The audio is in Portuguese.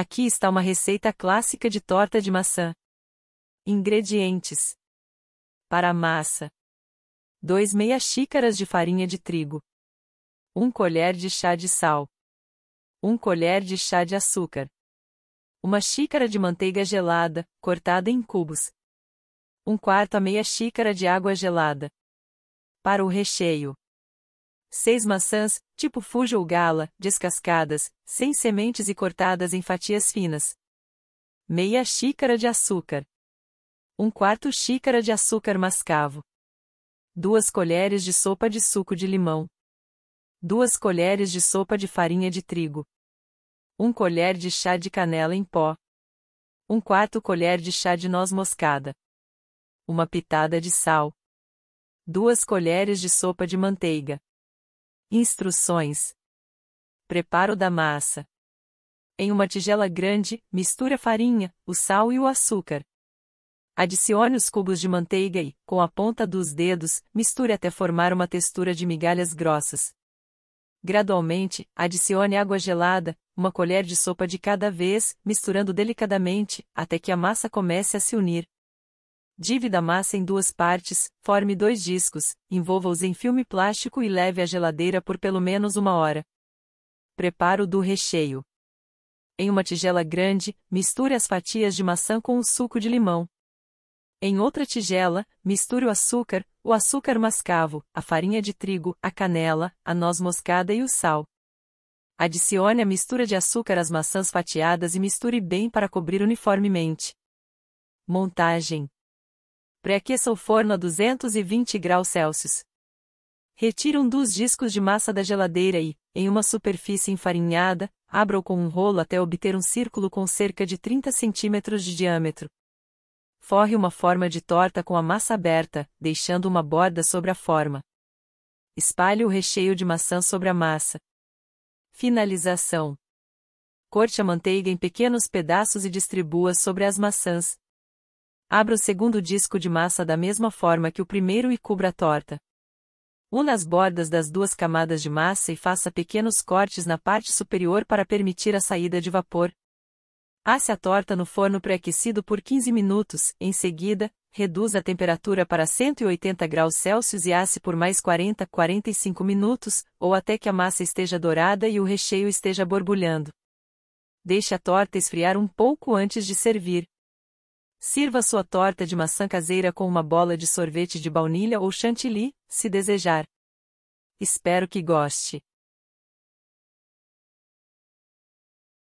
Aqui está uma receita clássica de torta de maçã. Ingredientes: Para a massa: 2 meia xícaras de farinha de trigo, 1 colher de chá de sal, 1 colher de chá de açúcar, 1 xícara de manteiga gelada, cortada em cubos, 1 quarto a meia xícara de água gelada. Para o recheio: 6 maçãs, tipo fujo ou Gala, descascadas, sem sementes e cortadas em fatias finas. Meia xícara de açúcar. 1 quarto xícara de açúcar mascavo. 2 colheres de sopa de suco de limão. 2 colheres de sopa de farinha de trigo. 1 colher de chá de canela em pó. 1 quarto colher de chá de noz moscada. Uma pitada de sal. 2 colheres de sopa de manteiga. Instruções: Preparo da massa. Em uma tigela grande, misture a farinha, o sal e o açúcar. Adicione os cubos de manteiga e, com a ponta dos dedos, misture até formar uma textura de migalhas grossas. Gradualmente, adicione água gelada, uma colher de sopa de cada vez, misturando delicadamente, até que a massa comece a se unir a massa em duas partes, forme dois discos, envolva-os em filme plástico e leve à geladeira por pelo menos uma hora. Preparo do recheio. Em uma tigela grande, misture as fatias de maçã com o suco de limão. Em outra tigela, misture o açúcar, o açúcar mascavo, a farinha de trigo, a canela, a noz moscada e o sal. Adicione a mistura de açúcar às maçãs fatiadas e misture bem para cobrir uniformemente. Montagem Pré-aqueça o forno a 220 graus Celsius. Retire um dos discos de massa da geladeira e, em uma superfície enfarinhada, abra-o com um rolo até obter um círculo com cerca de 30 centímetros de diâmetro. Forre uma forma de torta com a massa aberta, deixando uma borda sobre a forma. Espalhe o recheio de maçã sobre a massa. Finalização. Corte a manteiga em pequenos pedaços e distribua sobre as maçãs, Abra o segundo disco de massa da mesma forma que o primeiro e cubra a torta. Una as bordas das duas camadas de massa e faça pequenos cortes na parte superior para permitir a saída de vapor. Asse a torta no forno pré-aquecido por 15 minutos, em seguida, reduza a temperatura para 180 graus Celsius e asse por mais 40, 45 minutos, ou até que a massa esteja dourada e o recheio esteja borbulhando. Deixe a torta esfriar um pouco antes de servir. Sirva sua torta de maçã caseira com uma bola de sorvete de baunilha ou chantilly, se desejar. Espero que goste.